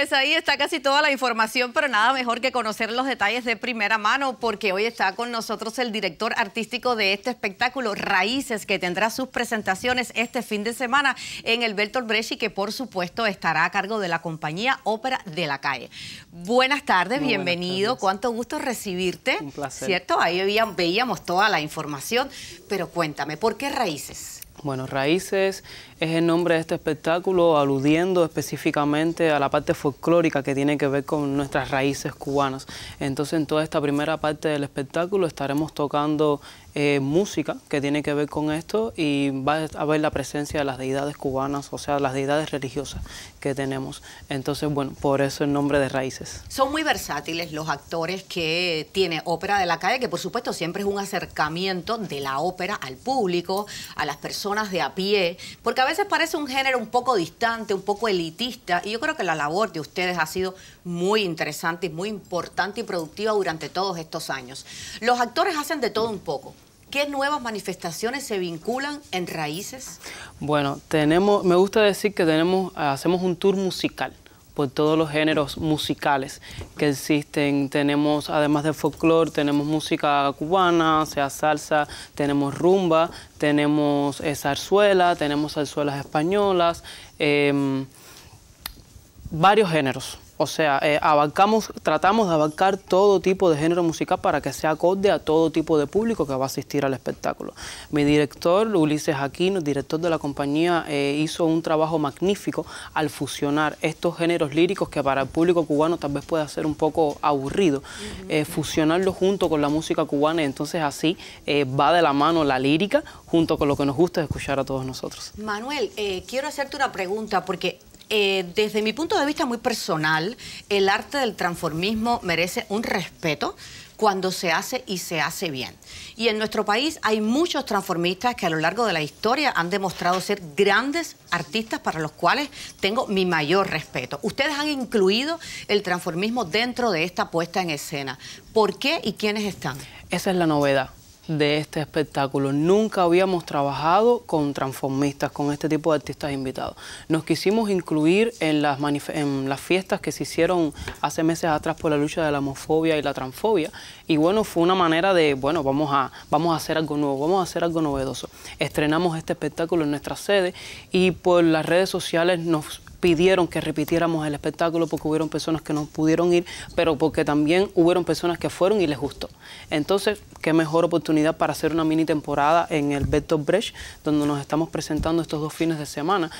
pues ahí está casi toda la información, pero nada mejor que conocer los detalles de primera mano, porque hoy está con nosotros el director artístico de este espectáculo, Raíces, que tendrá sus presentaciones este fin de semana en el Bertolt Brecht y que por supuesto estará a cargo de la compañía Ópera de la Calle. Buenas tardes, bienvenido, cuánto gusto recibirte. Un placer. ¿Cierto? Ahí veíamos toda la información, pero cuéntame, ¿por qué Raíces? Bueno, Raíces es el nombre de este espectáculo, aludiendo específicamente a la parte folclórica que tiene que ver con nuestras raíces cubanas. Entonces, en toda esta primera parte del espectáculo estaremos tocando eh, música que tiene que ver con esto y va a haber la presencia de las deidades cubanas, o sea, las deidades religiosas que tenemos. Entonces, bueno, por eso el nombre de Raíces. Son muy versátiles los actores que tiene Ópera de la Calle, que por supuesto siempre es un acercamiento de la ópera al público, a las personas de a pie, porque a veces parece un género un poco distante, un poco elitista, y yo creo que la labor de ustedes ha sido muy interesante y muy importante y productiva durante todos estos años. Los actores hacen de todo un poco. ¿Qué nuevas manifestaciones se vinculan en Raíces? Bueno, tenemos, me gusta decir que tenemos, hacemos un tour musical por todos los géneros musicales que existen. Tenemos, además de folclore, tenemos música cubana, sea salsa, tenemos rumba, tenemos eh, zarzuela, tenemos zarzuelas españolas, em, varios géneros. O sea, eh, abarcamos, tratamos de abarcar todo tipo de género musical para que sea acorde a todo tipo de público que va a asistir al espectáculo. Mi director, Ulises Aquino, director de la compañía, eh, hizo un trabajo magnífico al fusionar estos géneros líricos que para el público cubano tal vez puede ser un poco aburrido, eh, fusionarlo junto con la música cubana y entonces así va de la mano la lírica junto con lo que nos gusta escuchar a todos nosotros. Manuel, quiero hacerte una pregunta porque eh, desde mi punto de vista muy personal, el arte del transformismo merece un respeto cuando se hace y se hace bien. Y en nuestro país hay muchos transformistas que a lo largo de la historia han demostrado ser grandes artistas para los cuales tengo mi mayor respeto. Ustedes han incluido el transformismo dentro de esta puesta en escena. ¿Por qué y quiénes están? Esa es la novedad de este espectáculo. Nunca habíamos trabajado con transformistas, con este tipo de artistas invitados. Nos quisimos incluir en las, en las fiestas que se hicieron hace meses atrás por la lucha de la homofobia y la transfobia. Y bueno, fue una manera de, bueno, vamos a, vamos a hacer algo nuevo, vamos a hacer algo novedoso. Estrenamos este espectáculo en nuestra sede y por las redes sociales nos pidieron que repitiéramos el espectáculo porque hubieron personas que no pudieron ir, pero porque también hubieron personas que fueron y les gustó. Entonces, qué mejor oportunidad para hacer una mini temporada en el Vector Brecht, donde nos estamos presentando estos dos fines de semana.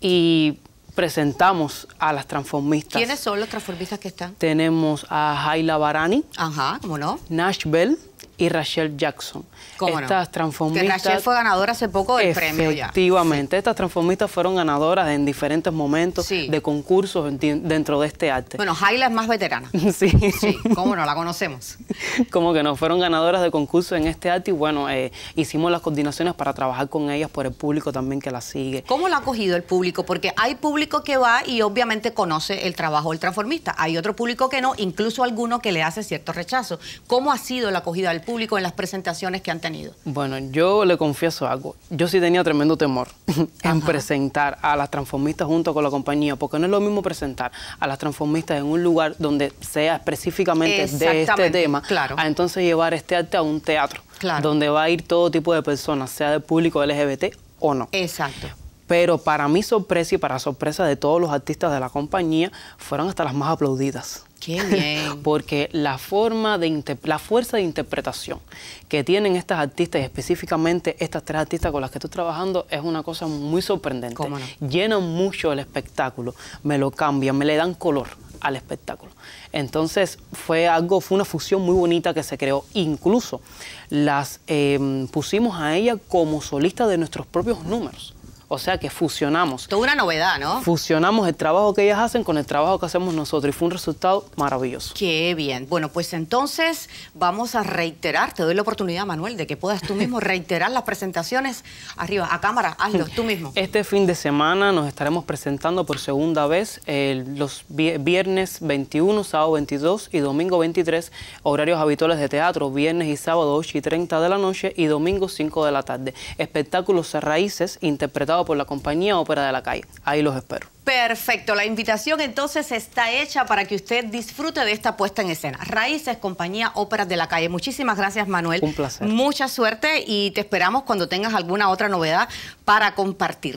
Y presentamos a las transformistas. ¿Quiénes son los transformistas que están? Tenemos a Jaila Barani. Ajá, ¿cómo no? Nash Bell y Rachel Jackson. ¿Cómo estas transformistas. Que Rachel fue ganadora hace poco del premio ya. Efectivamente, estas transformistas fueron ganadoras en diferentes momentos de concursos dentro de este arte. Bueno, Jaila es más veterana. Sí. Sí, cómo no, la conocemos. Como que no, fueron ganadoras de concursos en este arte y bueno, eh, hicimos las coordinaciones para trabajar con ellas por el público también que la sigue. ¿Cómo la ha cogido el público? Porque hay público que va y obviamente conoce el trabajo del transformista. Hay otro público que no, incluso alguno que le hace cierto rechazo. ¿Cómo ha sido la acogida del público? público en las presentaciones que han tenido? Bueno, yo le confieso algo. Yo sí tenía tremendo temor en presentar a las transformistas junto con la compañía, porque no es lo mismo presentar a las transformistas en un lugar donde sea específicamente de este tema, a entonces llevar este arte a un teatro, donde va a ir todo tipo de personas, sea del público LGBT o no. Exacto. Pero para mi sorpresa y para sorpresa de todos los artistas de la compañía, fueron hasta las más aplaudidas. Qué bien. Porque la forma de la fuerza de interpretación que tienen estas artistas y específicamente estas tres artistas con las que estoy trabajando es una cosa muy sorprendente. Llenan mucho el espectáculo, me lo cambian, me le dan color al espectáculo. Entonces fue algo, fue una fusión muy bonita que se creó. Incluso las em, pusimos a ella como solista de nuestros propios números. O sea que fusionamos. Toda una novedad, ¿no? Fusionamos el trabajo que ellas hacen con el trabajo que hacemos nosotros y fue un resultado maravilloso. Qué bien. Bueno, pues entonces vamos a reiterar, te doy la oportunidad, Manuel, de que puedas tú mismo reiterar las presentaciones arriba, a cámara, hazlo tú mismo. Este fin de semana nos estaremos presentando por segunda vez los viernes 21, sábado 22 y domingo 23, horarios habituales de teatro, viernes y sábado 8 y 30 de la noche y domingo 5 de la tarde. Espectáculos raíces interpretados por la compañía Ópera de la Calle. Ahí los espero. Perfecto, la invitación entonces está hecha para que usted disfrute de esta puesta en escena. Raíces, compañía Ópera de la Calle. Muchísimas gracias, Manuel. Un placer. Mucha suerte y te esperamos cuando tengas alguna otra novedad para compartir.